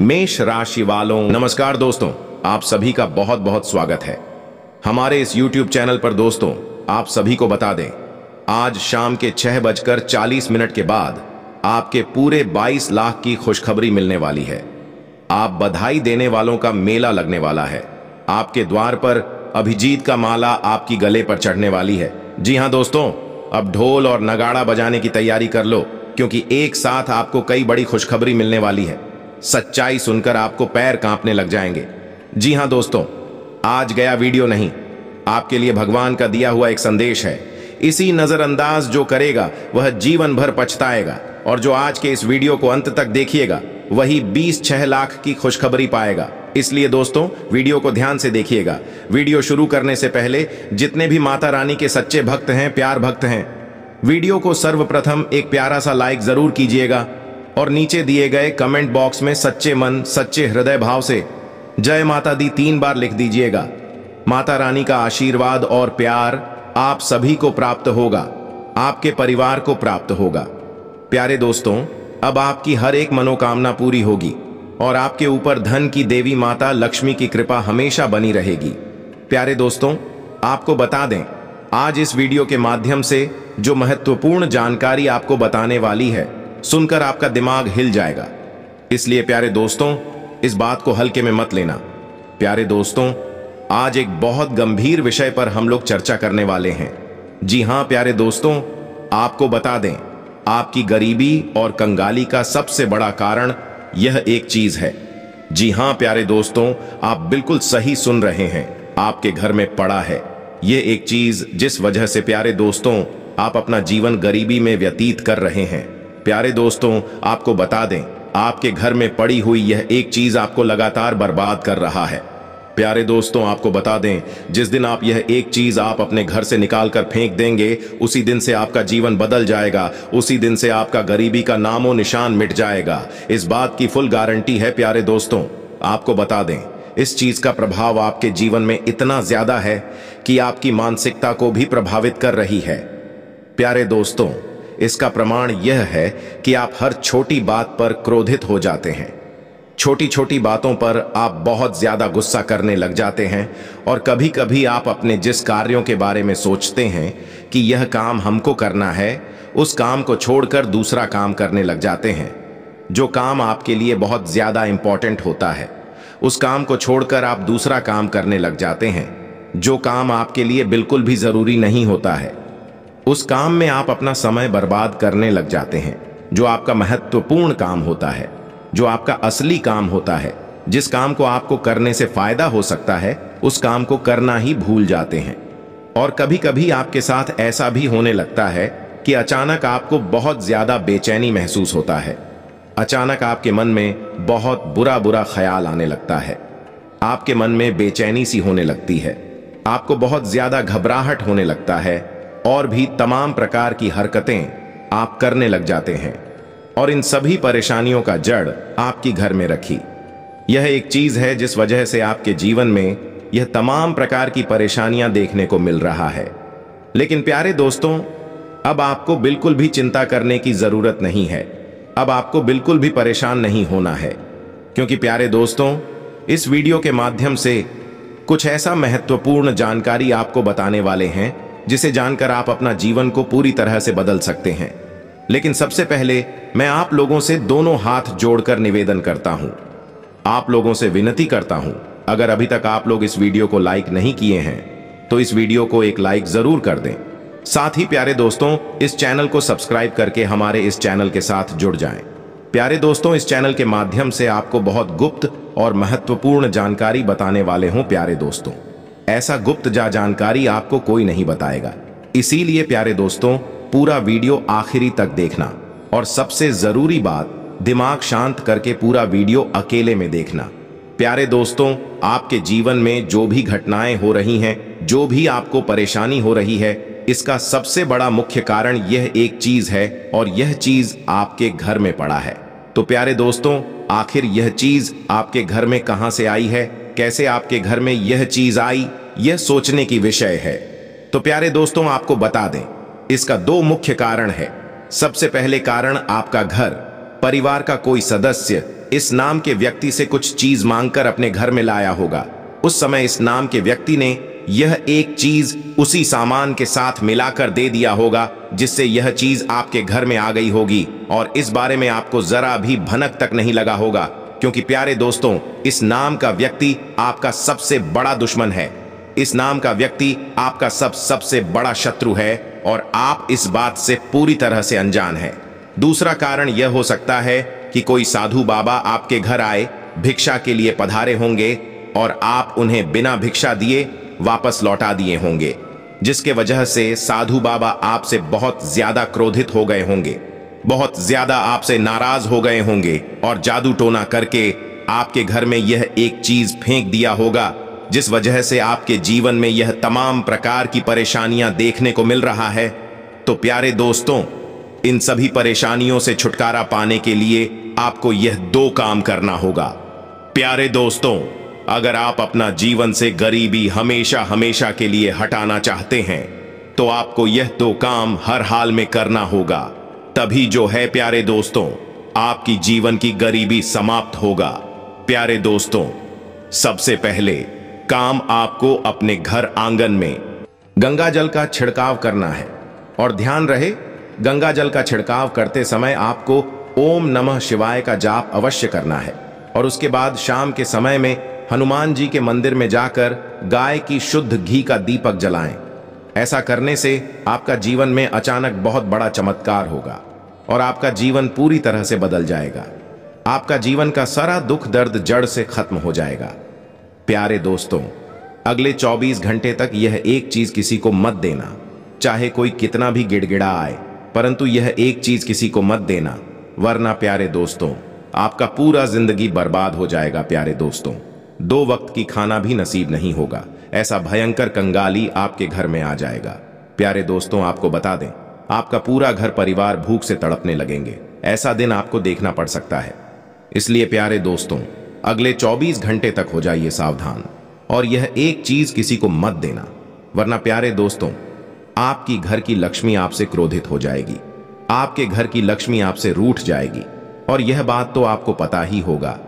मेष राशि वालों नमस्कार दोस्तों आप सभी का बहुत बहुत स्वागत है हमारे इस YouTube चैनल पर दोस्तों आप सभी को बता दें आज शाम के छह बजकर चालीस मिनट के बाद आपके पूरे 22 लाख की खुशखबरी मिलने वाली है आप बधाई देने वालों का मेला लगने वाला है आपके द्वार पर अभिजीत का माला आपकी गले पर चढ़ने वाली है जी हाँ दोस्तों अब ढोल और नगाड़ा बजाने की तैयारी कर लो क्योंकि एक साथ आपको कई बड़ी खुशखबरी मिलने वाली है सच्चाई सुनकर आपको पैर कांपने लग जाएंगे जी हां दोस्तों आज गया वीडियो नहीं आपके लिए भगवान का दिया हुआ एक संदेश है इसी नज़रअंदाज जो करेगा वह जीवन भर पछताएगा और जो आज के इस वीडियो को अंत तक देखिएगा वही बीस छह लाख की खुशखबरी पाएगा इसलिए दोस्तों वीडियो को ध्यान से देखिएगा वीडियो शुरू करने से पहले जितने भी माता रानी के सच्चे भक्त हैं प्यार भक्त हैं वीडियो को सर्वप्रथम एक प्यारा सा लाइक जरूर कीजिएगा और नीचे दिए गए कमेंट बॉक्स में सच्चे मन सच्चे हृदय भाव से जय माता दी तीन बार लिख दीजिएगा माता रानी का आशीर्वाद और प्यार आप सभी को प्राप्त होगा आपके परिवार को प्राप्त होगा प्यारे दोस्तों अब आपकी हर एक मनोकामना पूरी होगी और आपके ऊपर धन की देवी माता लक्ष्मी की कृपा हमेशा बनी रहेगी प्यारे दोस्तों आपको बता दें आज इस वीडियो के माध्यम से जो महत्वपूर्ण जानकारी आपको बताने वाली है सुनकर आपका दिमाग हिल जाएगा इसलिए प्यारे दोस्तों इस बात को हल्के में मत लेना प्यारे दोस्तों आज एक बहुत गंभीर विषय पर हम लोग चर्चा करने वाले हैं जी हां प्यारे दोस्तों आपको बता दें आपकी गरीबी और कंगाली का सबसे बड़ा कारण यह एक चीज है जी हां प्यारे दोस्तों आप बिल्कुल सही सुन रहे हैं आपके घर में पड़ा है यह एक चीज जिस वजह से प्यारे दोस्तों आप अपना जीवन गरीबी में व्यतीत कर रहे हैं प्यारे दोस्तों आपको बता दें आपके घर में पड़ी हुई यह एक चीज आपको लगातार बर्बाद कर रहा है प्यारे दोस्तों आपको बता दें जिस दिन आप यह एक चीज आप अपने घर से निकाल कर फेंक देंगे उसी दिन से आपका जीवन बदल जाएगा उसी दिन से आपका गरीबी का नामो निशान मिट जाएगा इस बात की फुल गारंटी है प्यारे दोस्तों आपको बता दें इस चीज का प्रभाव आपके जीवन में इतना ज्यादा है कि आपकी मानसिकता को भी प्रभावित कर रही है प्यारे दोस्तों इसका प्रमाण यह है कि आप हर छोटी बात पर क्रोधित हो जाते हैं छोटी छोटी बातों पर आप बहुत ज़्यादा गुस्सा करने लग जाते हैं और कभी कभी आप अपने जिस कार्यों के बारे में सोचते हैं कि यह काम हमको करना है उस काम को छोड़कर दूसरा काम करने लग जाते हैं जो काम आपके लिए बहुत ज़्यादा इम्पॉर्टेंट होता है उस काम को छोड़कर आप दूसरा काम करने लग जाते हैं जो काम आपके लिए बिल्कुल भी ज़रूरी नहीं होता है उस काम में आप अपना समय बर्बाद करने लग जाते हैं जो आपका महत्वपूर्ण काम होता है जो आपका असली काम होता है जिस काम को आपको करने से फायदा हो सकता है उस काम को करना ही भूल जाते हैं और कभी कभी आपके साथ ऐसा भी होने लगता है कि अचानक आपको बहुत ज्यादा बेचैनी महसूस होता है अचानक आपके मन में बहुत बुरा बुरा ख्याल आने लगता है आपके मन में बेचैनी सी होने लगती है आपको बहुत ज्यादा घबराहट होने लगता है और भी तमाम प्रकार की हरकतें आप करने लग जाते हैं और इन सभी परेशानियों का जड़ आपकी घर में रखी यह एक चीज है जिस वजह से आपके जीवन में यह तमाम प्रकार की परेशानियां देखने को मिल रहा है लेकिन प्यारे दोस्तों अब आपको बिल्कुल भी चिंता करने की जरूरत नहीं है अब आपको बिल्कुल भी परेशान नहीं होना है क्योंकि प्यारे दोस्तों इस वीडियो के माध्यम से कुछ ऐसा महत्वपूर्ण जानकारी आपको बताने वाले हैं जिसे जानकर आप अपना जीवन को पूरी तरह से बदल सकते हैं लेकिन सबसे पहले मैं आप लोगों से दोनों हाथ जोड़कर निवेदन करता हूं आप लोगों से विनती करता हूं अगर अभी तक आप लोग इस वीडियो को लाइक नहीं किए हैं तो इस वीडियो को एक लाइक जरूर कर दें साथ ही प्यारे दोस्तों इस चैनल को सब्सक्राइब करके हमारे इस चैनल के साथ जुड़ जाएं। प्यारे दोस्तों इस चैनल के माध्यम से आपको बहुत गुप्त और महत्वपूर्ण जानकारी बताने वाले हों प्यारे दोस्तों ऐसा गुप्त जा जानकारी आपको कोई नहीं बताएगा इसीलिए प्यारे दोस्तों पूरा वीडियो आखिरी तक देखना और सबसे ज़रूरी बात दिमाग शांत करके पूरा वीडियो अकेले में देखना प्यारे दोस्तों आपके जीवन में जो भी घटनाएं हो रही हैं जो भी आपको परेशानी हो रही है इसका सबसे बड़ा मुख्य कारण यह एक चीज है और यह चीज आपके घर में पड़ा है तो प्यारे दोस्तों आखिर यह चीज आपके घर में कहां से आई है कैसे आपके घर में यह चीज आई यह सोचने की विषय है तो प्यारे दोस्तों आपको बता दें इसका दो मुख्य कारण है सबसे पहले कारण आपका घर परिवार का कोई सदस्य इस नाम के व्यक्ति से कुछ चीज मांगकर अपने घर में लाया होगा उस समय इस नाम के व्यक्ति ने यह एक चीज उसी सामान के साथ मिलाकर दे दिया होगा जिससे यह चीज आपके घर में आ गई होगी और इस बारे में आपको जरा भी भनक तक नहीं लगा होगा क्योंकि प्यारे दोस्तों इस नाम का व्यक्ति आपका सबसे बड़ा दुश्मन है इस नाम का व्यक्ति आपका सब सबसे बड़ा शत्रु है और आप इस बात से पूरी तरह से अनजान हैं दूसरा कारण यह हो सकता है कि कोई साधु बाबा आपके घर आए भिक्षा के लिए पधारे होंगे और आप उन्हें बिना भिक्षा दिए वापस लौटा दिए होंगे जिसके वजह से साधु बाबा आपसे बहुत ज्यादा क्रोधित हो गए होंगे बहुत ज्यादा आपसे नाराज हो गए होंगे और जादू टोना करके आपके घर में यह एक चीज फेंक दिया होगा जिस वजह से आपके जीवन में यह तमाम प्रकार की परेशानियां देखने को मिल रहा है तो प्यारे दोस्तों इन सभी परेशानियों से छुटकारा पाने के लिए आपको यह दो काम करना होगा प्यारे दोस्तों अगर आप अपना जीवन से गरीबी हमेशा हमेशा के लिए हटाना चाहते हैं तो आपको यह दो काम हर हाल में करना होगा तभी जो है प्यारे दोस्तों आपकी जीवन की गरीबी समाप्त होगा प्यारे दोस्तों सबसे पहले काम आपको अपने घर आंगन में गंगा जल का छिड़काव करना है और ध्यान रहे गंगा जल का छिड़काव करते समय आपको ओम नमः शिवाय का जाप अवश्य करना है और उसके बाद शाम के समय में हनुमान जी के मंदिर में जाकर गाय की शुद्ध घी का दीपक जलाएं ऐसा करने से आपका जीवन में अचानक बहुत बड़ा चमत्कार होगा और आपका जीवन पूरी तरह से बदल जाएगा आपका जीवन का सारा दुख दर्द जड़ से खत्म हो जाएगा प्यारे दोस्तों अगले 24 घंटे तक यह एक चीज किसी को मत देना चाहे कोई कितना भी गिड़गिड़ा आए परंतु यह एक चीज किसी को मत देना वरना प्यारे दोस्तों आपका पूरा जिंदगी बर्बाद हो जाएगा प्यारे दोस्तों दो वक्त की खाना भी नसीब नहीं होगा ऐसा भयंकर कंगाली आपके घर में आ जाएगा प्यारे दोस्तों आपको बता दें आपका पूरा घर परिवार भूख से तड़पने लगेंगे ऐसा दिन आपको देखना पड़ सकता है इसलिए प्यारे दोस्तों अगले 24 घंटे तक हो जाइए सावधान और यह एक चीज किसी को मत देना वरना प्यारे दोस्तों आपकी घर की लक्ष्मी आपसे क्रोधित हो जाएगी आपके घर की लक्ष्मी आपसे रूठ जाएगी और यह बात तो आपको पता ही होगा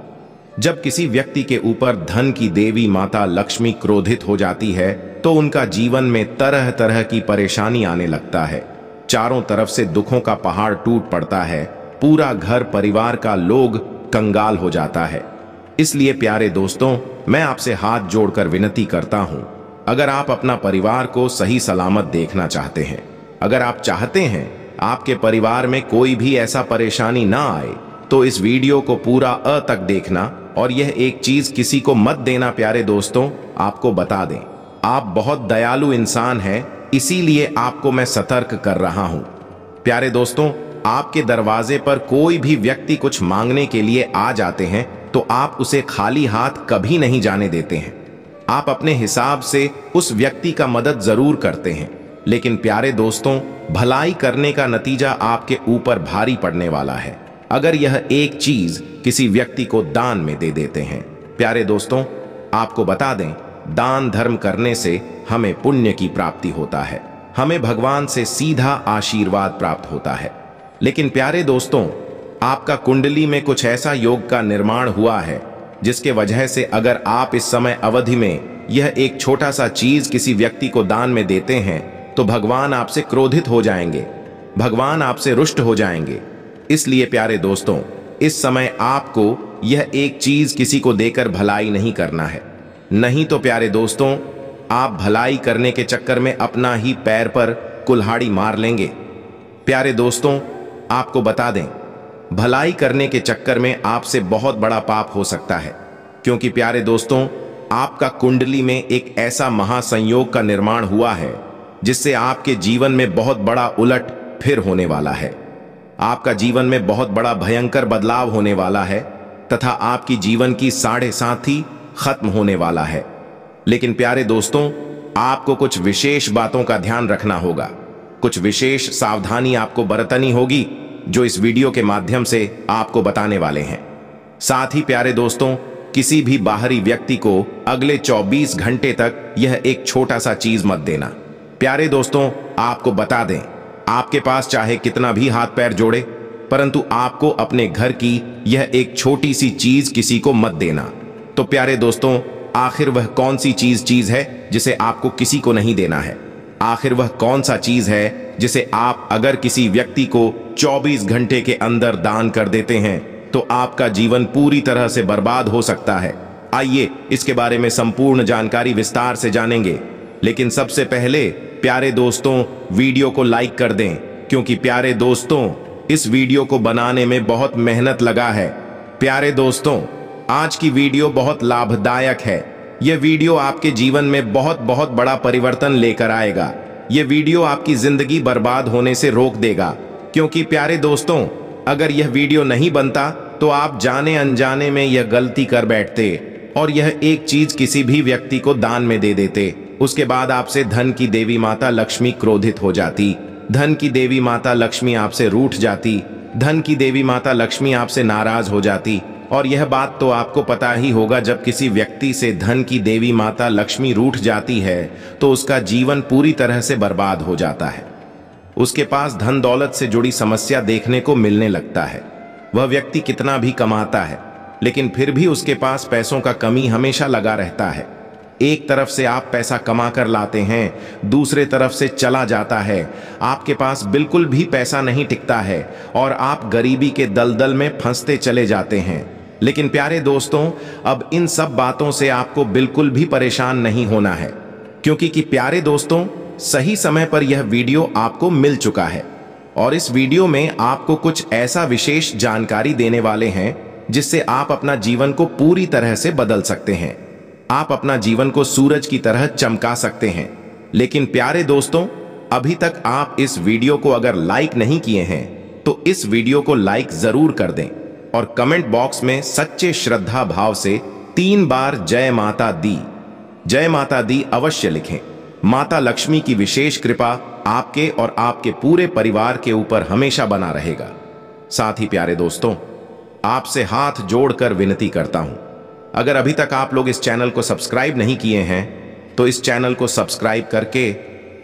जब किसी व्यक्ति के ऊपर धन की देवी माता लक्ष्मी क्रोधित हो जाती है तो उनका जीवन में तरह तरह की परेशानी आने लगता है चारों तरफ से दुखों का पहाड़ टूट पड़ता है पूरा घर परिवार का लोग कंगाल हो जाता है इसलिए प्यारे दोस्तों मैं आपसे हाथ जोड़कर विनती करता हूं अगर आप अपना परिवार को सही सलामत देखना चाहते हैं अगर आप चाहते हैं आपके परिवार में कोई भी ऐसा परेशानी ना आए तो इस वीडियो को पूरा अ तक देखना और यह एक चीज किसी को मत देना प्यारे दोस्तों आपको बता दें आप बहुत दयालु इंसान हैं इसीलिए आपको मैं सतर्क कर रहा हूं प्यारे दोस्तों आपके दरवाजे पर कोई भी व्यक्ति कुछ मांगने के लिए आ जाते हैं तो आप उसे खाली हाथ कभी नहीं जाने देते हैं आप अपने हिसाब से उस व्यक्ति का मदद जरूर करते हैं लेकिन प्यारे दोस्तों भलाई करने का नतीजा आपके ऊपर भारी पड़ने वाला है अगर यह एक चीज किसी व्यक्ति को दान में दे देते हैं प्यारे दोस्तों आपको बता दें दान धर्म करने से हमें पुण्य की प्राप्ति होता है हमें भगवान से सीधा आशीर्वाद प्राप्त होता है लेकिन प्यारे दोस्तों आपका कुंडली में कुछ ऐसा योग का निर्माण हुआ है जिसके वजह से अगर आप इस समय अवधि में यह एक छोटा सा चीज किसी व्यक्ति को दान में देते हैं तो भगवान आपसे क्रोधित हो जाएंगे भगवान आपसे रुष्ट हो जाएंगे इसलिए प्यारे दोस्तों इस समय आपको यह एक चीज किसी को देकर भलाई नहीं करना है नहीं तो प्यारे दोस्तों आप भलाई करने के चक्कर में अपना ही पैर पर कुल्हाड़ी मार लेंगे प्यारे दोस्तों आपको बता दें भलाई करने के चक्कर में आपसे बहुत बड़ा पाप हो सकता है क्योंकि प्यारे दोस्तों आपका कुंडली में एक ऐसा महासंयोग का निर्माण हुआ है जिससे आपके जीवन में बहुत बड़ा उलट फिर होने वाला है आपका जीवन में बहुत बड़ा भयंकर बदलाव होने वाला है तथा आपकी जीवन की साढ़े साथी खत्म होने वाला है लेकिन प्यारे दोस्तों आपको कुछ विशेष बातों का ध्यान रखना होगा कुछ विशेष सावधानी आपको बरतनी होगी जो इस वीडियो के माध्यम से आपको बताने वाले हैं साथ ही प्यारे दोस्तों किसी भी बाहरी व्यक्ति को अगले 24 घंटे तक यह एक छोटा सा चीज मत देना प्यारे दोस्तों आपको बता दें आपके पास चाहे कितना भी हाथ पैर जोड़े परंतु आपको अपने घर की यह एक छोटी सी चीज किसी को मत देना तो प्यारे दोस्तों आखिर वह कौन सी चीज चीज है जिसे आपको किसी को नहीं देना है आखिर वह कौन सा चीज है जिसे आप अगर किसी व्यक्ति को 24 घंटे के अंदर दान कर देते हैं तो आपका जीवन पूरी तरह से बर्बाद हो सकता है आइए इसके बारे में संपूर्ण जानकारी विस्तार से जानेंगे लेकिन सबसे पहले प्यारे दोस्तों वीडियो को लाइक कर दें क्योंकि प्यारे दोस्तों इस वीडियो को बनाने में बहुत मेहनत लगा है प्यारे दोस्तों आज की वीडियो बहुत लाभदायक है यह वीडियो आपके जीवन में बहुत बहुत बड़ा परिवर्तन लेकर आएगा ये वीडियो आपकी जिंदगी बर्बाद होने से रोक देगा क्योंकि प्यारे दोस्तों अगर यह वीडियो नहीं बनता तो आप जाने अनजाने में यह गलती कर बैठते और यह एक चीज किसी भी व्यक्ति को दान में दे देते उसके बाद आपसे धन की देवी माता लक्ष्मी क्रोधित हो जाती धन की देवी माता लक्ष्मी आपसे रूठ जाती धन की देवी माता लक्ष्मी आपसे नाराज हो जाती और यह बात तो आपको पता ही होगा जब किसी व्यक्ति से धन की देवी माता लक्ष्मी रूठ जाती है तो उसका जीवन पूरी तरह से बर्बाद हो जाता है उसके पास धन दौलत से जुड़ी समस्या देखने को मिलने लगता है वह व्यक्ति कितना भी कमाता है लेकिन फिर भी उसके पास पैसों का कमी हमेशा लगा रहता है एक तरफ से आप पैसा कमा कर लाते हैं दूसरे तरफ से चला जाता है आपके पास बिल्कुल भी पैसा नहीं टिकता है और आप गरीबी के दलदल में फंसते चले जाते हैं लेकिन प्यारे दोस्तों अब इन सब बातों से आपको बिल्कुल भी परेशान नहीं होना है क्योंकि कि प्यारे दोस्तों सही समय पर यह वीडियो आपको मिल चुका है और इस वीडियो में आपको कुछ ऐसा विशेष जानकारी देने वाले हैं जिससे आप अपना जीवन को पूरी तरह से बदल सकते हैं आप अपना जीवन को सूरज की तरह चमका सकते हैं लेकिन प्यारे दोस्तों अभी तक आप इस वीडियो को अगर लाइक नहीं किए हैं तो इस वीडियो को लाइक जरूर कर दें और कमेंट बॉक्स में सच्चे श्रद्धा भाव से तीन बार जय माता दी जय माता दी अवश्य लिखें माता लक्ष्मी की विशेष कृपा आपके और आपके पूरे परिवार के ऊपर हमेशा बना रहेगा साथ ही प्यारे दोस्तों आपसे हाथ जोड़कर विनती करता हूं अगर अभी तक आप लोग इस चैनल को सब्सक्राइब नहीं किए हैं तो इस चैनल को सब्सक्राइब करके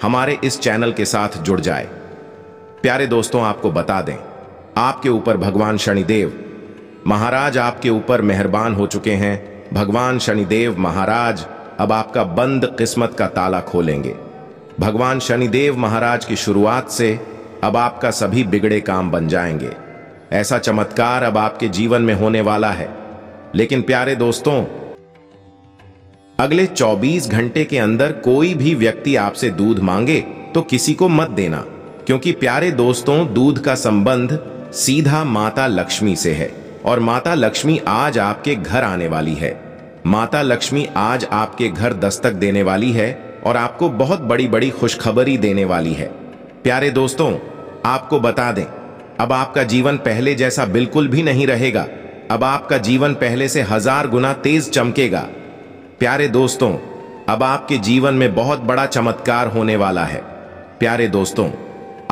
हमारे इस चैनल के साथ जुड़ जाए प्यारे दोस्तों आपको बता दें आपके ऊपर भगवान शनिदेव महाराज आपके ऊपर मेहरबान हो चुके हैं भगवान शनिदेव महाराज अब आपका बंद किस्मत का ताला खोलेंगे भगवान शनिदेव महाराज की शुरुआत से अब आपका सभी बिगड़े काम बन जाएंगे ऐसा चमत्कार अब आपके जीवन में होने वाला है लेकिन प्यारे दोस्तों अगले 24 घंटे के अंदर कोई भी व्यक्ति आपसे दूध मांगे तो किसी को मत देना क्योंकि प्यारे दोस्तों दूध का संबंध सीधा माता लक्ष्मी से है और माता लक्ष्मी आज आपके घर आने वाली है माता लक्ष्मी आज आपके घर दस्तक देने वाली है और आपको बहुत बड़ी बड़ी खुशखबरी देने वाली है प्यारे दोस्तों आपको बता दें अब आपका जीवन पहले जैसा बिल्कुल भी नहीं रहेगा अब आपका जीवन पहले से हजार गुना तेज चमकेगा प्यारे दोस्तों अब आपके जीवन में बहुत बड़ा चमत्कार होने वाला है प्यारे दोस्तों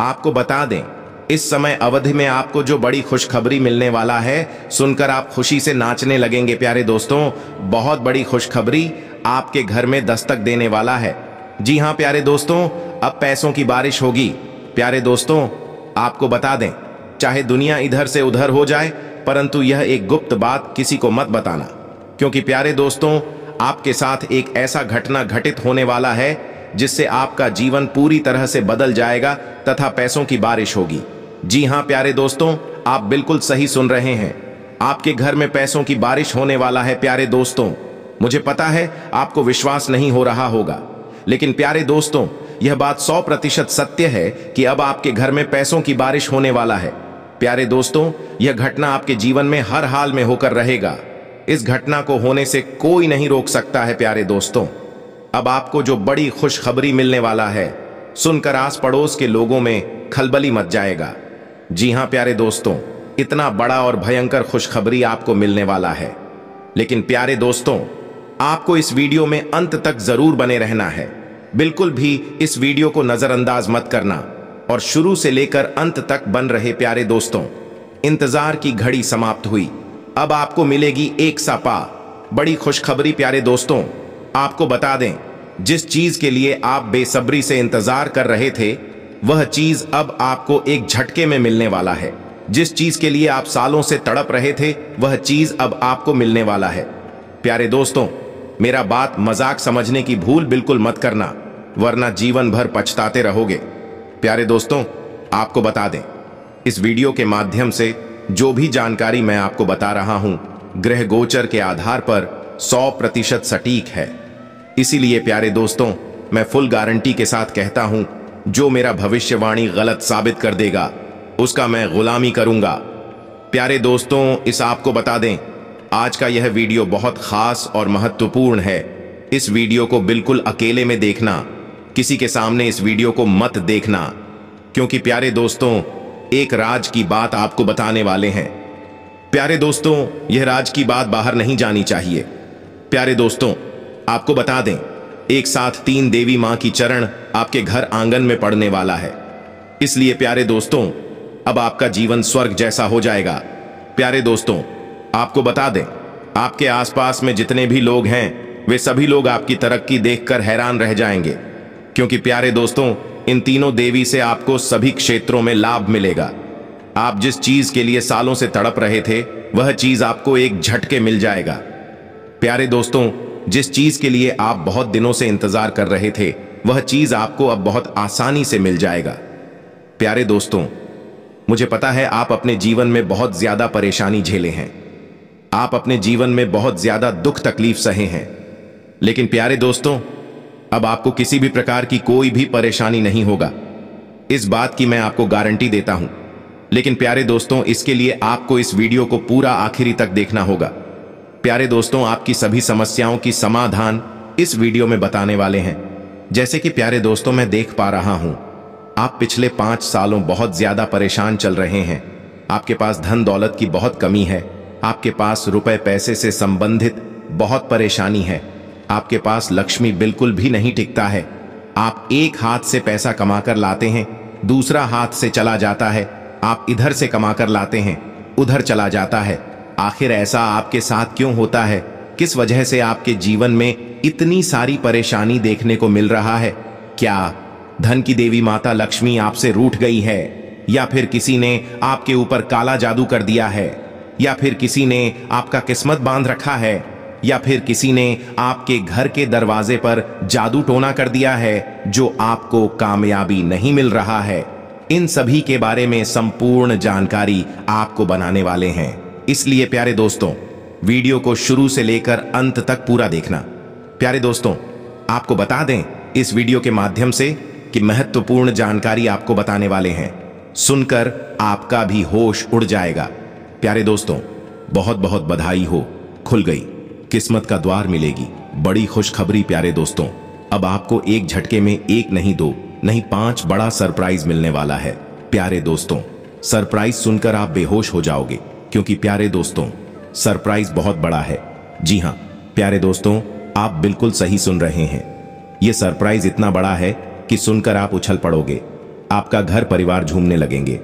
आपको बता दें इस समय अवधि में आपको जो बड़ी खुशखबरी मिलने वाला है सुनकर आप खुशी से नाचने लगेंगे प्यारे दोस्तों बहुत बड़ी खुशखबरी आपके घर में दस्तक देने वाला है जी हाँ प्यारे दोस्तों अब पैसों की बारिश होगी प्यारे दोस्तों आपको बता दें चाहे दुनिया इधर से उधर हो जाए परंतु यह एक गुप्त बात किसी को मत बताना क्योंकि प्यारे दोस्तों आपके साथ एक ऐसा घटना घटित होने वाला है जिससे आपका जीवन पूरी तरह से बदल जाएगा तथा पैसों की बारिश होगी जी हाँ प्यारे दोस्तों आप बिल्कुल सही सुन रहे हैं आपके घर में पैसों की बारिश होने वाला है प्यारे दोस्तों मुझे पता है आपको विश्वास नहीं हो रहा होगा लेकिन प्यारे दोस्तों यह बात सौ प्रतिशत सत्य है कि अब आपके घर में पैसों की बारिश होने वाला है प्यारे दोस्तों यह घटना आपके जीवन में हर हाल में होकर रहेगा इस घटना को होने से कोई नहीं रोक सकता है प्यारे दोस्तों अब आपको जो बड़ी खुशखबरी मिलने वाला है सुनकर आस पड़ोस के लोगों में खलबली मच जाएगा जी हां प्यारे दोस्तों इतना बड़ा और भयंकर खुशखबरी आपको मिलने वाला है लेकिन प्यारे दोस्तों आपको इस वीडियो में अंत तक जरूर बने रहना है बिल्कुल भी इस वीडियो को नजरअंदाज मत करना और शुरू से लेकर अंत तक बन रहे प्यारे दोस्तों इंतजार की घड़ी समाप्त हुई अब आपको मिलेगी एक सापा बड़ी खुशखबरी प्यारे दोस्तों आपको बता दें जिस चीज के लिए आप बेसब्री से इंतजार कर रहे थे वह चीज अब आपको एक झटके में मिलने वाला है जिस चीज के लिए आप सालों से तड़प रहे थे वह चीज अब आपको मिलने वाला है प्यारे दोस्तों मेरा बात मजाक समझने की भूल बिल्कुल मत करना वरना जीवन भर पछताते रहोगे प्यारे दोस्तों आपको बता दें इस वीडियो के माध्यम से जो भी जानकारी मैं आपको बता रहा हूं ग्रह गोचर के आधार पर 100 प्रतिशत सटीक है इसीलिए प्यारे दोस्तों मैं फुल गारंटी के साथ कहता हूं जो मेरा भविष्यवाणी गलत साबित कर देगा उसका मैं गुलामी करूंगा प्यारे दोस्तों इस आपको बता दें आज का यह वीडियो बहुत खास और महत्वपूर्ण है इस वीडियो को बिल्कुल अकेले में देखना किसी के सामने इस वीडियो को मत देखना क्योंकि प्यारे दोस्तों एक राज की बात आपको बताने वाले हैं प्यारे दोस्तों यह राज की बात बाहर नहीं जानी चाहिए प्यारे दोस्तों आपको बता दें एक साथ तीन देवी मां की चरण आपके घर आंगन में पड़ने वाला है इसलिए प्यारे दोस्तों अब आपका जीवन स्वर्ग जैसा हो जाएगा प्यारे दोस्तों आपको बता दें आपके आसपास में जितने भी लोग हैं वे सभी लोग आपकी तरक्की देखकर हैरान रह जाएंगे क्योंकि प्यारे दोस्तों इन तीनों देवी से आपको सभी क्षेत्रों में लाभ मिलेगा आप जिस चीज के लिए सालों से तड़प रहे थे वह चीज आपको एक झटके मिल जाएगा प्यारे दोस्तों जिस चीज के लिए आप बहुत दिनों से इंतजार कर रहे थे वह चीज आपको अब बहुत आसानी से मिल जाएगा प्यारे दोस्तों मुझे पता है आप अपने जीवन में बहुत ज्यादा परेशानी झेले हैं आप अपने जीवन में बहुत ज्यादा दुख तकलीफ सहे हैं लेकिन प्यारे दोस्तों अब आपको किसी भी प्रकार की कोई भी परेशानी नहीं होगा इस बात की मैं आपको गारंटी देता हूं लेकिन प्यारे दोस्तों इसके लिए आपको इस वीडियो को पूरा आखिरी तक देखना होगा प्यारे दोस्तों आपकी सभी समस्याओं की समाधान इस वीडियो में बताने वाले हैं जैसे कि प्यारे दोस्तों मैं देख पा रहा हूं आप पिछले पांच सालों बहुत ज्यादा परेशान चल रहे हैं आपके पास धन दौलत की बहुत कमी है आपके पास रुपए पैसे से संबंधित बहुत परेशानी है आपके पास लक्ष्मी बिल्कुल भी नहीं टिकता है आप एक हाथ से पैसा कमाकर लाते हैं दूसरा हाथ से चला जाता है आप इधर से कमाकर लाते हैं उधर चला जाता है आखिर ऐसा आपके साथ क्यों होता है किस वजह से आपके जीवन में इतनी सारी परेशानी देखने को मिल रहा है क्या धन की देवी माता लक्ष्मी आपसे रूठ गई है या फिर किसी ने आपके ऊपर काला जादू कर दिया है या फिर किसी ने आपका किस्मत बांध रखा है या फिर किसी ने आपके घर के दरवाजे पर जादू टोना कर दिया है जो आपको कामयाबी नहीं मिल रहा है इन सभी के बारे में संपूर्ण जानकारी आपको बनाने वाले हैं इसलिए प्यारे दोस्तों वीडियो को शुरू से लेकर अंत तक पूरा देखना प्यारे दोस्तों आपको बता दें इस वीडियो के माध्यम से कि महत्वपूर्ण जानकारी आपको बताने वाले हैं सुनकर आपका भी होश उड़ जाएगा प्यारे दोस्तों बहुत बहुत बधाई हो खुल गई किस्मत का द्वार मिलेगी बड़ी खुशखबरी प्यारे दोस्तों अब आपको एक झटके में एक नहीं दो नहीं पांच बड़ा सरप्राइज मिलने वाला है प्यारे दोस्तों सरप्राइज सुनकर आप बेहोश हो जाओगे क्योंकि प्यारे दोस्तों सरप्राइज बहुत बड़ा है जी हाँ प्यारे दोस्तों आप बिल्कुल सही सुन रहे हैं ये सरप्राइज इतना बड़ा है कि सुनकर आप उछल पड़ोगे आपका घर परिवार झूमने लगेंगे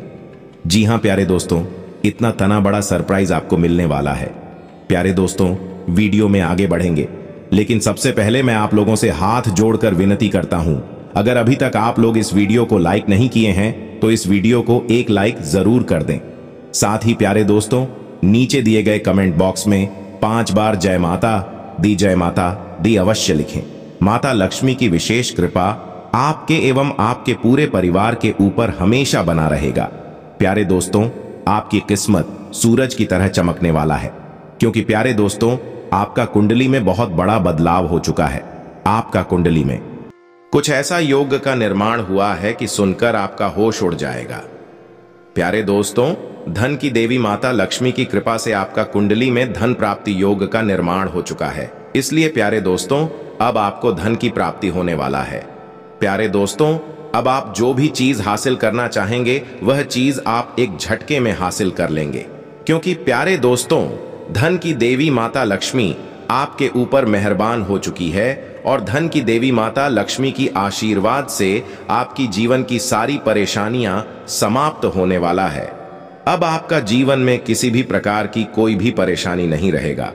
जी हाँ प्यारे दोस्तों इतना तना बड़ा सरप्राइज आपको मिलने वाला है प्यारे दोस्तों वीडियो में आगे बढ़ेंगे लेकिन सबसे पहले मैं आप लोगों से हाथ जोड़कर विनती करता हूं अगर अभी तक आप लोग इस वीडियो को लाइक नहीं किए हैं तो इस वीडियो को एक लाइक जरूर कर दें साथ ही प्यारे दोस्तों नीचे दिए गए कमेंट बॉक्स में पांच बार जय माता दी जय माता दी अवश्य लिखें माता लक्ष्मी की विशेष कृपा आपके एवं आपके पूरे परिवार के ऊपर हमेशा बना रहेगा प्यारे दोस्तों आपकी किस्मत सूरज की तरह चमकने वाला है क्योंकि प्यारे दोस्तों आपका कुंडली में बहुत बड़ा बदलाव हो चुका है आपका कुंडली में कुछ ऐसा योग का निर्माण हुआ है कि सुनकर आपका होश उड़ जाएगा प्यारे दोस्तों धन की देवी माता लक्ष्मी की कृपा से आपका कुंडली में धन प्राप्ति योग का निर्माण हो चुका है इसलिए प्यारे दोस्तों अब आपको धन की प्राप्ति होने वाला है प्यारे दोस्तों अब आप जो भी चीज हासिल करना चाहेंगे वह चीज आप एक झटके में हासिल कर लेंगे क्योंकि प्यारे दोस्तों धन की देवी माता लक्ष्मी आपके ऊपर मेहरबान हो चुकी है और धन की देवी माता लक्ष्मी की आशीर्वाद से आपकी जीवन की सारी परेशानियां समाप्त होने वाला है अब आपका जीवन में किसी भी प्रकार की कोई भी परेशानी नहीं रहेगा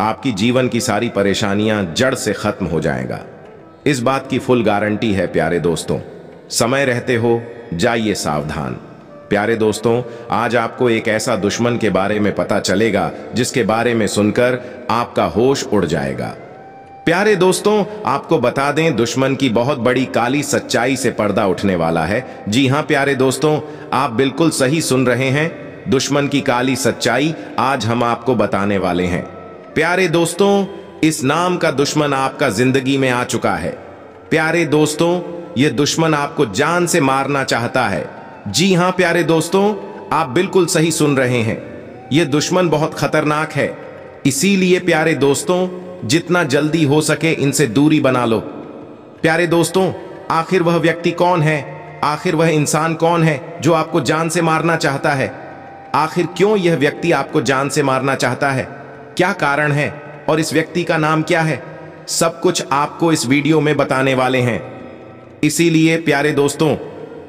आपकी जीवन की सारी परेशानियां जड़ से खत्म हो जाएगा इस बात की फुल गारंटी है प्यारे दोस्तों समय रहते हो जाइए सावधान प्यारे दोस्तों आज आपको एक ऐसा दुश्मन के बारे में पता चलेगा जिसके बारे में सुनकर आपका होश उड़ जाएगा प्यारे दोस्तों आपको बता दें दुश्मन की बहुत बड़ी काली सच्चाई से पर्दा उठने वाला है जी हाँ प्यारे दोस्तों आप बिल्कुल सही सुन रहे हैं दुश्मन की काली सच्चाई आज हम आपको बताने वाले हैं प्यारे दोस्तों इस नाम का दुश्मन आपका जिंदगी में आ चुका है प्यारे दोस्तों ये दुश्मन आपको जान से मारना चाहता है जी हाँ प्यारे दोस्तों आप बिल्कुल सही सुन रहे हैं ये दुश्मन बहुत खतरनाक है इसीलिए प्यारे दोस्तों जितना जल्दी हो सके इनसे दूरी बना लो प्यारे दोस्तों आखिर वह व्यक्ति कौन है आखिर वह इंसान कौन है जो आपको जान से मारना चाहता है आखिर क्यों यह व्यक्ति आपको जान से मारना चाहता है क्या कारण है और इस व्यक्ति का नाम क्या है सब कुछ आपको इस वीडियो में बताने वाले हैं इसीलिए प्यारे दोस्तों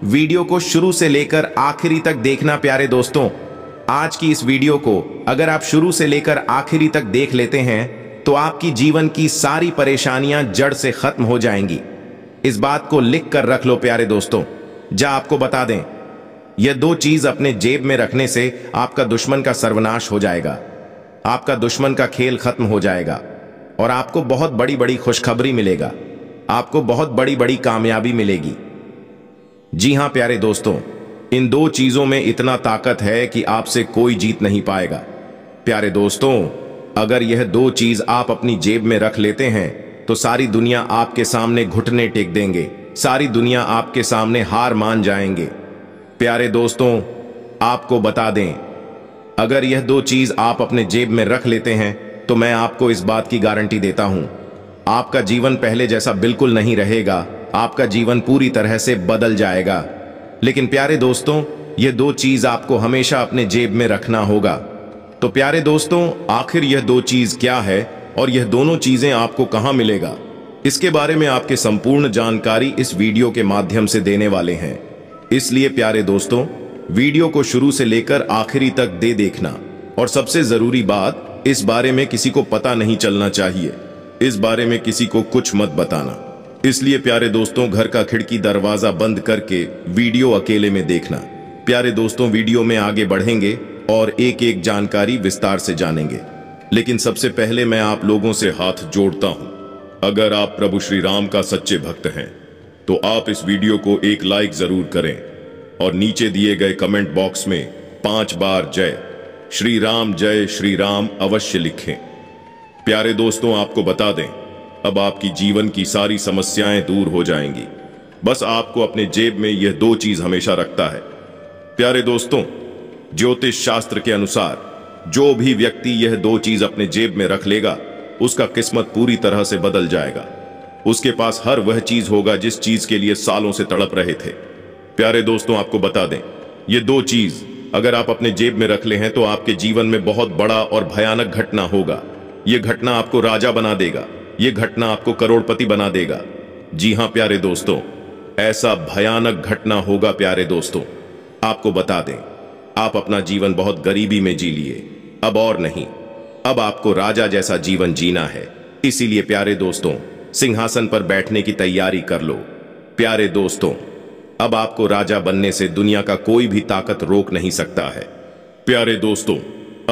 वीडियो को शुरू से लेकर आखिरी तक देखना प्यारे दोस्तों आज की इस वीडियो को अगर आप शुरू से लेकर आखिरी तक देख लेते हैं तो आपकी जीवन की सारी परेशानियां जड़ से खत्म हो जाएंगी इस बात को लिख कर रख लो प्यारे दोस्तों जा आपको बता दें यह दो चीज अपने जेब में रखने से आपका दुश्मन का सर्वनाश हो जाएगा आपका दुश्मन का खेल खत्म हो जाएगा और आपको बहुत बड़ी बड़ी खुशखबरी मिलेगा आपको बहुत बड़ी बड़ी कामयाबी मिलेगी जी हां प्यारे दोस्तों इन दो चीजों में इतना ताकत है कि आपसे कोई जीत नहीं पाएगा प्यारे दोस्तों अगर यह दो चीज आप अपनी जेब में रख लेते हैं तो सारी दुनिया आपके सामने घुटने टेक देंगे सारी दुनिया आपके सामने हार मान जाएंगे प्यारे दोस्तों आपको बता दें अगर यह दो चीज आप अपने जेब में रख लेते हैं तो मैं आपको इस बात की गारंटी देता हूं आपका जीवन पहले जैसा बिल्कुल नहीं रहेगा आपका जीवन पूरी तरह से बदल जाएगा लेकिन प्यारे दोस्तों ये दो चीज आपको हमेशा अपने जेब में रखना होगा तो प्यारे दोस्तों आखिर यह दो चीज क्या है और यह दोनों चीजें आपको कहां मिलेगा इसके बारे में आपके संपूर्ण जानकारी इस वीडियो के माध्यम से देने वाले हैं इसलिए प्यारे दोस्तों वीडियो को शुरू से लेकर आखिरी तक दे देखना और सबसे जरूरी बात इस बारे में किसी को पता नहीं चलना चाहिए इस बारे में किसी को कुछ मत बताना इसलिए प्यारे दोस्तों घर का खिड़की दरवाजा बंद करके वीडियो अकेले में देखना प्यारे दोस्तों वीडियो में आगे बढ़ेंगे और एक एक जानकारी विस्तार से जानेंगे लेकिन सबसे पहले मैं आप लोगों से हाथ जोड़ता हूं अगर आप प्रभु श्री राम का सच्चे भक्त हैं तो आप इस वीडियो को एक लाइक जरूर करें और नीचे दिए गए कमेंट बॉक्स में पांच बार जय श्री राम जय श्री राम अवश्य लिखें प्यारे दोस्तों आपको बता दें अब आपकी जीवन की सारी समस्याएं दूर हो जाएंगी बस आपको अपने जेब में यह दो चीज हमेशा रखता है प्यारे दोस्तों ज्योतिष शास्त्र के अनुसार जो भी व्यक्ति यह दो चीज अपने जेब में रख लेगा उसका किस्मत पूरी तरह से बदल जाएगा उसके पास हर वह चीज होगा जिस चीज के लिए सालों से तड़प रहे थे प्यारे दोस्तों आपको बता दें ये दो चीज अगर आप अपने जेब में रख ले हैं तो आपके जीवन में बहुत बड़ा और भयानक घटना होगा यह घटना आपको राजा बना देगा यह घटना आपको करोड़पति बना देगा जी हां प्यारे दोस्तों ऐसा भयानक घटना होगा प्यारे दोस्तों आपको बता दें आप अपना जीवन बहुत गरीबी में जी लिए अब और नहीं अब आपको राजा जैसा जीवन जीना है इसीलिए प्यारे दोस्तों सिंहासन पर बैठने की तैयारी कर लो प्यारे दोस्तों अब आपको राजा बनने से दुनिया का कोई भी ताकत रोक नहीं सकता है प्यारे दोस्तों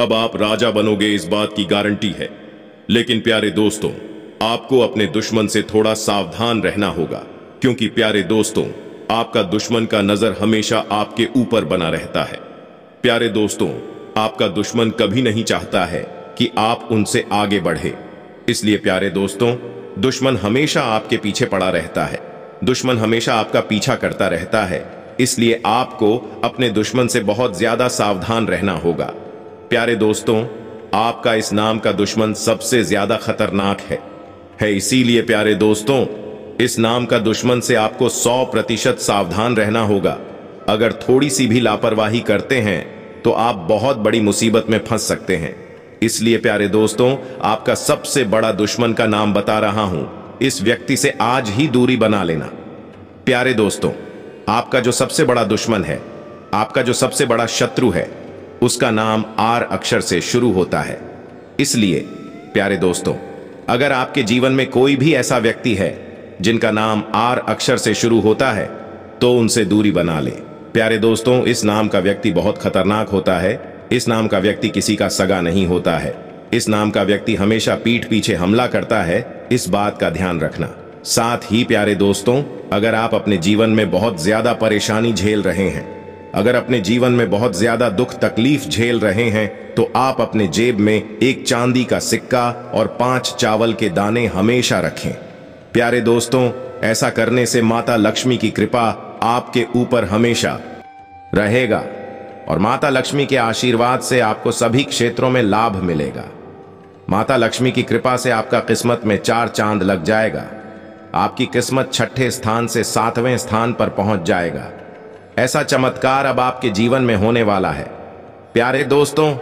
अब आप राजा बनोगे इस बात की गारंटी है लेकिन प्यारे दोस्तों आपको अपने दुश्मन से थोड़ा सावधान रहना होगा क्योंकि प्यारे दोस्तों आपका दुश्मन का नजर हमेशा आपके ऊपर बना रहता है प्यारे दोस्तों आपका दुश्मन कभी नहीं चाहता है कि आप उनसे आगे बढ़े इसलिए प्यारे दोस्तों दुश्मन हमेशा आपके पीछे पड़ा रहता है दुश्मन हमेशा आपका पीछा करता रहता है इसलिए आपको अपने दुश्मन से बहुत ज्यादा सावधान रहना होगा प्यारे दोस्तों आपका इस नाम का दुश्मन सबसे ज्यादा खतरनाक है है इसीलिए प्यारे दोस्तों इस नाम का दुश्मन से आपको 100 प्रतिशत सावधान रहना होगा अगर थोड़ी सी भी लापरवाही करते हैं तो आप बहुत बड़ी मुसीबत में फंस सकते हैं इसलिए प्यारे दोस्तों आपका सबसे बड़ा दुश्मन का नाम बता रहा हूं इस व्यक्ति से आज ही दूरी बना लेना प्यारे दोस्तों आपका जो सबसे बड़ा दुश्मन है आपका जो सबसे बड़ा शत्रु है उसका नाम आर अक्षर से शुरू होता है इसलिए प्यारे दोस्तों अगर आपके जीवन में कोई भी ऐसा व्यक्ति है जिनका नाम आर अक्षर से शुरू होता है तो उनसे दूरी बना लें प्यारे दोस्तों इस नाम का व्यक्ति बहुत खतरनाक होता है इस नाम का व्यक्ति किसी का सगा नहीं होता है इस नाम का व्यक्ति हमेशा पीठ पीछे हमला करता है इस बात का ध्यान रखना साथ ही प्यारे दोस्तों अगर आप अपने जीवन में बहुत ज्यादा परेशानी झेल रहे हैं अगर अपने जीवन में बहुत ज्यादा दुख तकलीफ झेल रहे हैं तो आप अपने जेब में एक चांदी का सिक्का और पांच चावल के दाने हमेशा रखें प्यारे दोस्तों ऐसा करने से माता लक्ष्मी की कृपा आपके ऊपर हमेशा रहेगा और माता लक्ष्मी के आशीर्वाद से आपको सभी क्षेत्रों में लाभ मिलेगा माता लक्ष्मी की कृपा से आपका किस्मत में चार चांद लग जाएगा आपकी किस्मत छठे स्थान से सातवें स्थान पर पहुंच जाएगा ऐसा चमत्कार अब आपके जीवन में होने वाला है प्यारे दोस्तों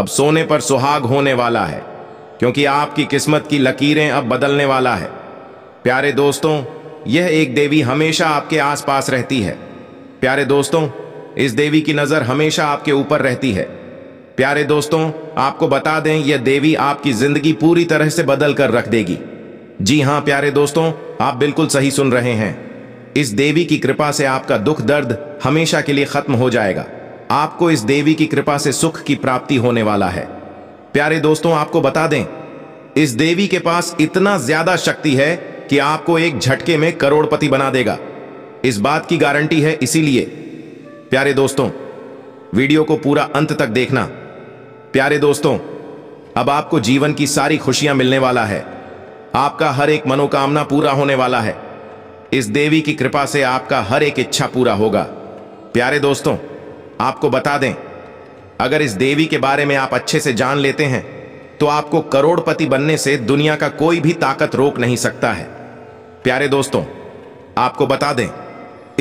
अब सोने पर सुहाग होने वाला है क्योंकि आपकी किस्मत की लकीरें अब बदलने वाला है प्यारे दोस्तों यह एक देवी हमेशा आपके आसपास रहती है प्यारे दोस्तों इस देवी की नज़र हमेशा आपके ऊपर रहती है प्यारे दोस्तों आपको बता दें यह देवी आपकी जिंदगी पूरी तरह से बदल कर रख देगी जी हां प्यारे दोस्तों आप बिल्कुल सही सुन रहे हैं इस देवी की कृपा से आपका दुख दर्द हमेशा के लिए खत्म हो जाएगा आपको इस देवी की कृपा से सुख की प्राप्ति होने वाला है प्यारे दोस्तों आपको बता दें इस देवी के पास इतना ज्यादा शक्ति है कि आपको एक झटके में करोड़पति बना देगा इस बात की गारंटी है इसीलिए प्यारे दोस्तों वीडियो को पूरा अंत तक देखना प्यारे दोस्तों अब आपको जीवन की सारी खुशियां मिलने वाला है आपका हर एक मनोकामना पूरा होने वाला है इस देवी की कृपा से आपका हर एक इच्छा पूरा होगा प्यारे दोस्तों आपको बता दें अगर इस देवी के बारे में आप अच्छे से जान लेते हैं तो आपको करोड़पति बनने से दुनिया का कोई भी ताकत रोक नहीं सकता है प्यारे दोस्तों आपको बता दें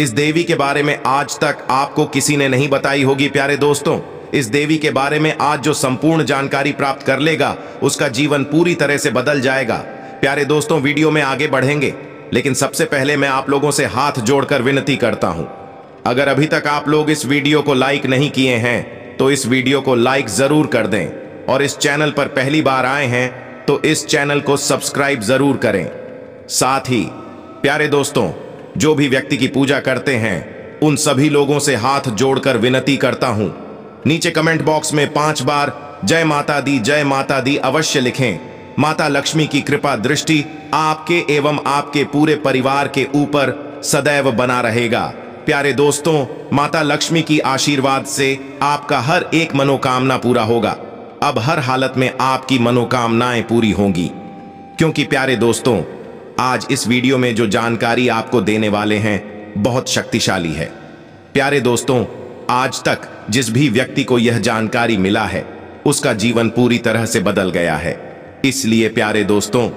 इस देवी के बारे में आज तक आपको किसी ने नहीं बताई होगी प्यारे दोस्तों इस देवी के बारे में आज जो संपूर्ण जानकारी प्राप्त कर लेगा उसका जीवन पूरी तरह से बदल जाएगा प्यारे दोस्तों वीडियो में आगे बढ़ेंगे लेकिन सबसे पहले मैं आप लोगों से हाथ जोड़कर विनती करता हूं अगर अभी तक आप लोग इस वीडियो को लाइक नहीं किए हैं तो इस वीडियो को लाइक जरूर कर दें और इस चैनल पर पहली बार आए हैं तो इस चैनल को सब्सक्राइब जरूर करें साथ ही प्यारे दोस्तों जो भी व्यक्ति की पूजा करते हैं उन सभी लोगों से हाथ जोड़कर विनती करता हूं नीचे कमेंट बॉक्स में पांच बार जय माता दी जय माता दी अवश्य लिखें माता लक्ष्मी की कृपा दृष्टि आपके एवं आपके पूरे परिवार के ऊपर सदैव बना रहेगा प्यारे दोस्तों माता लक्ष्मी की आशीर्वाद से आपका हर एक मनोकामना पूरा होगा अब हर हालत में आपकी मनोकामनाएं पूरी होंगी क्योंकि प्यारे दोस्तों आज इस वीडियो में जो जानकारी आपको देने वाले हैं बहुत शक्तिशाली है प्यारे दोस्तों आज तक जिस भी व्यक्ति को यह जानकारी मिला है उसका जीवन पूरी तरह से बदल गया है इसलिए प्यारे दोस्तों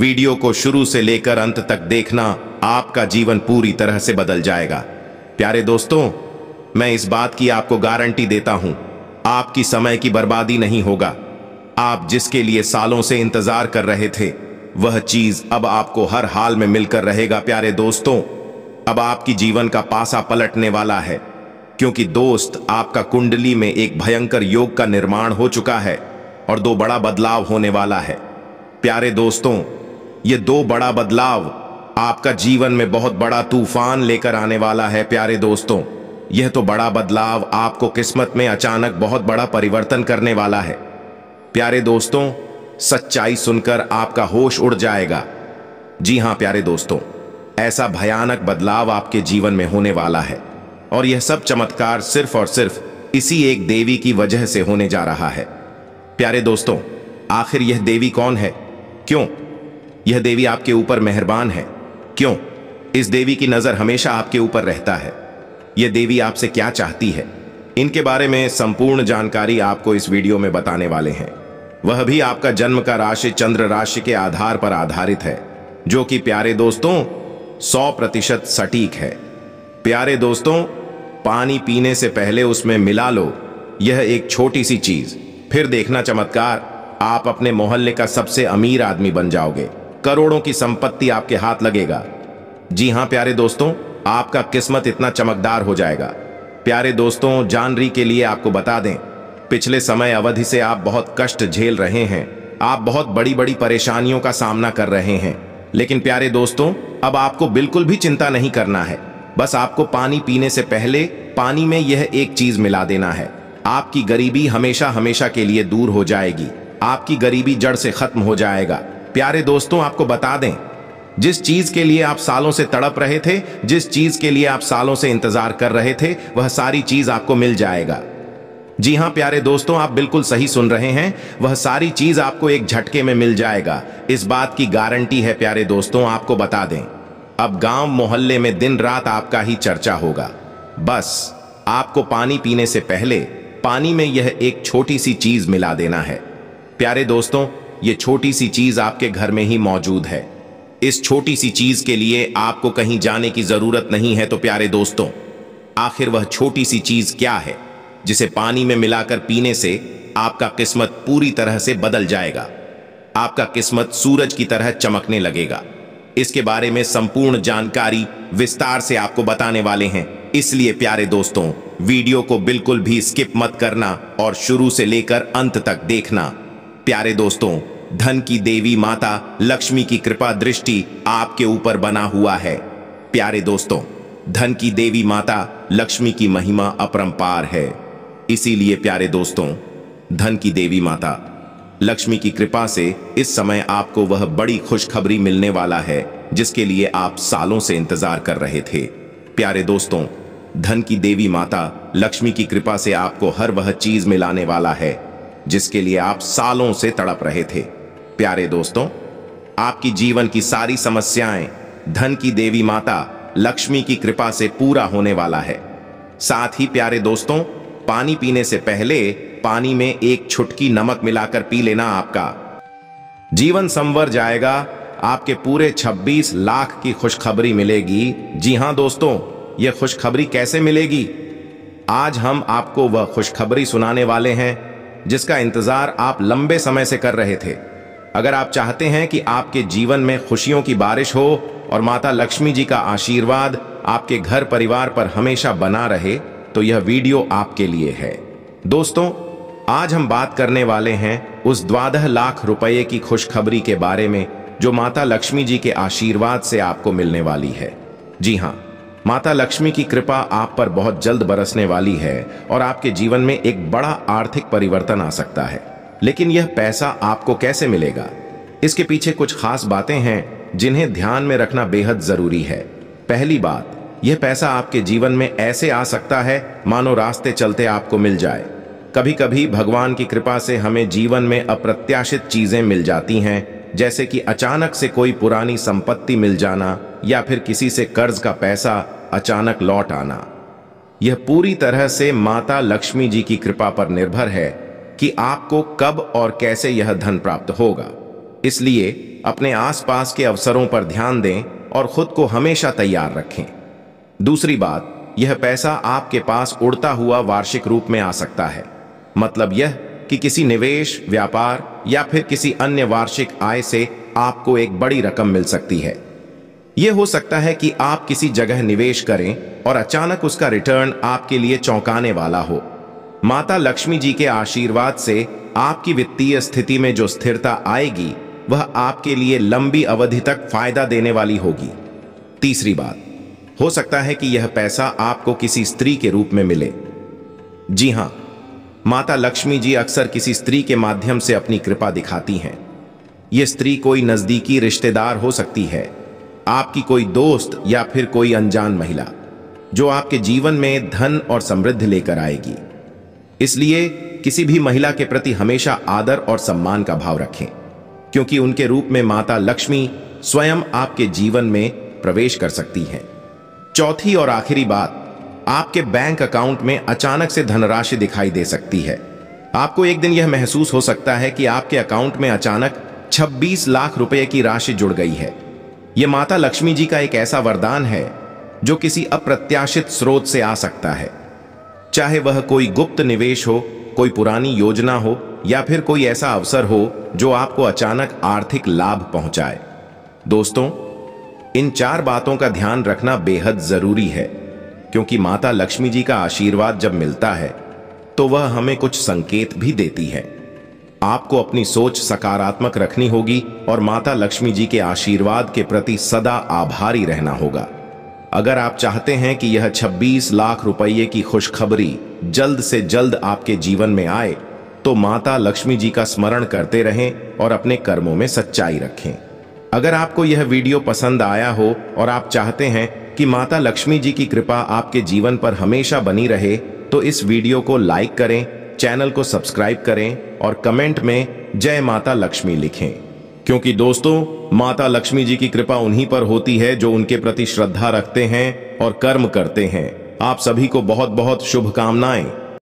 वीडियो को शुरू से लेकर अंत तक देखना आपका जीवन पूरी तरह से बदल जाएगा प्यारे दोस्तों मैं इस बात की आपको गारंटी देता हूं आपकी समय की बर्बादी नहीं होगा आप जिसके लिए सालों से इंतजार कर रहे थे वह चीज अब आपको हर हाल में मिलकर रहेगा प्यारे दोस्तों अब आपकी जीवन का पासा पलटने वाला है क्योंकि दोस्त आपका कुंडली में एक भयंकर योग का निर्माण हो चुका है और दो बड़ा बदलाव होने वाला है प्यारे दोस्तों ये दो बड़ा बदलाव आपका जीवन में बहुत बड़ा तूफान लेकर आने वाला है प्यारे दोस्तों यह तो बड़ा बदलाव आपको किस्मत में अचानक बहुत बड़ा परिवर्तन करने वाला है प्यारे दोस्तों सच्चाई सुनकर आपका होश उड़ जाएगा जी हां प्यारे दोस्तों ऐसा भयानक बदलाव आपके जीवन में होने वाला है और यह सब चमत्कार सिर्फ और सिर्फ इसी एक देवी की वजह से होने जा रहा है प्यारे दोस्तों आखिर यह देवी कौन है क्यों यह देवी आपके ऊपर मेहरबान है क्यों इस देवी की नज़र हमेशा आपके ऊपर रहता है ये देवी आपसे क्या चाहती है इनके बारे में संपूर्ण जानकारी आपको इस वीडियो में बताने वाले हैं वह भी आपका जन्म का राशि चंद्र राशि के आधार पर आधारित है जो कि प्यारे दोस्तों 100 प्रतिशत सटीक है प्यारे दोस्तों पानी पीने से पहले उसमें मिला लो यह एक छोटी सी चीज फिर देखना चमत्कार आप अपने मोहल्ले का सबसे अमीर आदमी बन जाओगे करोड़ों की संपत्ति आपके हाथ लगेगा जी हां प्यारे दोस्तों आपका किस्मत इतना चमकदार हो जाएगा प्यारे दोस्तों जानरी के लिए आपको बता दें पिछले समय अवधि से आप बहुत कष्ट झेल रहे हैं आप बहुत बड़ी बड़ी परेशानियों का सामना कर रहे हैं लेकिन प्यारे दोस्तों अब आपको बिल्कुल भी चिंता नहीं करना है बस आपको पानी पीने से पहले पानी में यह एक चीज मिला देना है आपकी गरीबी हमेशा हमेशा के लिए दूर हो जाएगी आपकी गरीबी जड़ से खत्म हो जाएगा प्यारे दोस्तों आपको बता दें जिस चीज के लिए आप सालों से तड़प रहे थे जिस चीज के लिए आप सालों से इंतजार कर रहे थे वह सारी चीज आपको मिल जाएगा जी हाँ प्यारे दोस्तों आप बिल्कुल सही सुन रहे हैं वह सारी चीज आपको एक झटके में मिल जाएगा इस बात की गारंटी है प्यारे दोस्तों आपको बता दें अब गांव मोहल्ले में दिन रात आपका ही चर्चा होगा बस आपको पानी पीने से पहले पानी में यह एक छोटी सी चीज मिला देना है प्यारे दोस्तों ये छोटी सी चीज आपके घर में ही मौजूद है इस छोटी सी चीज के लिए आपको कहीं जाने की जरूरत नहीं है तो प्यारे दोस्तों आखिर वह छोटी सी चीज क्या है जिसे पानी में मिलाकर पीने से आपका किस्मत पूरी तरह से बदल जाएगा आपका किस्मत सूरज की तरह चमकने लगेगा इसके बारे में संपूर्ण जानकारी विस्तार से आपको बताने वाले हैं इसलिए प्यारे दोस्तों वीडियो को बिल्कुल भी स्किप मत करना और शुरू से लेकर अंत तक देखना प्यारे दोस्तों धन की देवी माता लक्ष्मी की कृपा दृष्टि आपके ऊपर बना हुआ है प्यारे दोस्तों धन की देवी माता लक्ष्मी की महिमा अपरंपार है इसीलिए प्यारे दोस्तों धन की देवी माता लक्ष्मी की कृपा से इस समय आपको वह बड़ी खुशखबरी मिलने वाला है जिसके लिए आप सालों से इंतजार कर रहे थे प्यारे दोस्तों धन की देवी माता लक्ष्मी की कृपा से आपको हर वह चीज मिलाने वाला है जिसके लिए आप सालों से तड़प रहे थे प्यारे दोस्तों आपकी जीवन की सारी समस्याएं धन की देवी माता लक्ष्मी की कृपा से पूरा होने वाला है साथ ही प्यारे दोस्तों पानी पीने से पहले पानी में एक छुटकी नमक मिलाकर पी लेना आपका जीवन संवर जाएगा आपके पूरे 26 लाख की खुशखबरी मिलेगी जी हां दोस्तों यह खुशखबरी कैसे मिलेगी आज हम आपको वह खुशखबरी सुनाने वाले हैं जिसका इंतजार आप लंबे समय से कर रहे थे अगर आप चाहते हैं कि आपके जीवन में खुशियों की बारिश हो और माता लक्ष्मी जी का आशीर्वाद आपके घर परिवार पर हमेशा बना रहे तो यह वीडियो आपके लिए है दोस्तों आज हम बात करने वाले हैं उस द्वादह लाख रुपए की खुशखबरी के बारे में जो माता लक्ष्मी जी के आशीर्वाद से आपको मिलने वाली है जी हाँ माता लक्ष्मी की कृपा आप पर बहुत जल्द बरसने वाली है और आपके जीवन में एक बड़ा आर्थिक परिवर्तन आ सकता है लेकिन यह पैसा आपको कैसे मिलेगा इसके पीछे कुछ खास बातें हैं जिन्हें ध्यान में रखना बेहद जरूरी है पहली बात यह पैसा आपके जीवन में ऐसे आ सकता है मानो रास्ते चलते आपको मिल जाए कभी कभी भगवान की कृपा से हमें जीवन में अप्रत्याशित चीजें मिल जाती हैं जैसे कि अचानक से कोई पुरानी संपत्ति मिल जाना या फिर किसी से कर्ज का पैसा अचानक लौट आना यह पूरी तरह से माता लक्ष्मी जी की कृपा पर निर्भर है कि आपको कब और कैसे यह धन प्राप्त होगा इसलिए अपने आसपास के अवसरों पर ध्यान दें और खुद को हमेशा तैयार रखें दूसरी बात यह पैसा आपके पास उड़ता हुआ वार्षिक रूप में आ सकता है मतलब यह कि किसी निवेश व्यापार या फिर किसी अन्य वार्षिक आय से आपको एक बड़ी रकम मिल सकती है यह हो सकता है कि आप किसी जगह निवेश करें और अचानक उसका रिटर्न आपके लिए चौंकाने वाला हो माता लक्ष्मी जी के आशीर्वाद से आपकी वित्तीय स्थिति में जो स्थिरता आएगी वह आपके लिए लंबी अवधि तक फायदा देने वाली होगी तीसरी बात हो सकता है कि यह पैसा आपको किसी स्त्री के रूप में मिले जी हां माता लक्ष्मी जी अक्सर किसी स्त्री के माध्यम से अपनी कृपा दिखाती हैं यह स्त्री कोई नजदीकी रिश्तेदार हो सकती है आपकी कोई दोस्त या फिर कोई अनजान महिला जो आपके जीवन में धन और समृद्धि लेकर आएगी इसलिए किसी भी महिला के प्रति हमेशा आदर और सम्मान का भाव रखें क्योंकि उनके रूप में माता लक्ष्मी स्वयं आपके जीवन में प्रवेश कर सकती हैं चौथी और आखिरी बात आपके बैंक अकाउंट में अचानक से धनराशि दिखाई दे सकती है आपको एक दिन यह महसूस हो सकता है कि आपके अकाउंट में अचानक 26 लाख रुपए की राशि जुड़ गई है यह माता लक्ष्मी जी का एक ऐसा वरदान है जो किसी अप्रत्याशित स्रोत से आ सकता है चाहे वह कोई गुप्त निवेश हो कोई पुरानी योजना हो या फिर कोई ऐसा अवसर हो जो आपको अचानक आर्थिक लाभ पहुंचाए दोस्तों इन चार बातों का ध्यान रखना बेहद जरूरी है क्योंकि माता लक्ष्मी जी का आशीर्वाद जब मिलता है तो वह हमें कुछ संकेत भी देती है आपको अपनी सोच सकारात्मक रखनी होगी और माता लक्ष्मी जी के आशीर्वाद के प्रति सदा आभारी रहना होगा अगर आप चाहते हैं कि यह 26 लाख रुपये की खुशखबरी जल्द से जल्द आपके जीवन में आए तो माता लक्ष्मी जी का स्मरण करते रहें और अपने कर्मों में सच्चाई रखें अगर आपको यह वीडियो पसंद आया हो और आप चाहते हैं कि माता लक्ष्मी जी की कृपा आपके जीवन पर हमेशा बनी रहे तो इस वीडियो को लाइक करें चैनल को सब्सक्राइब करें और कमेंट में जय माता लक्ष्मी लिखें क्योंकि दोस्तों माता लक्ष्मी जी की कृपा उन्हीं पर होती है जो उनके प्रति श्रद्धा रखते हैं और कर्म करते हैं आप सभी को बहुत बहुत शुभकामनाएं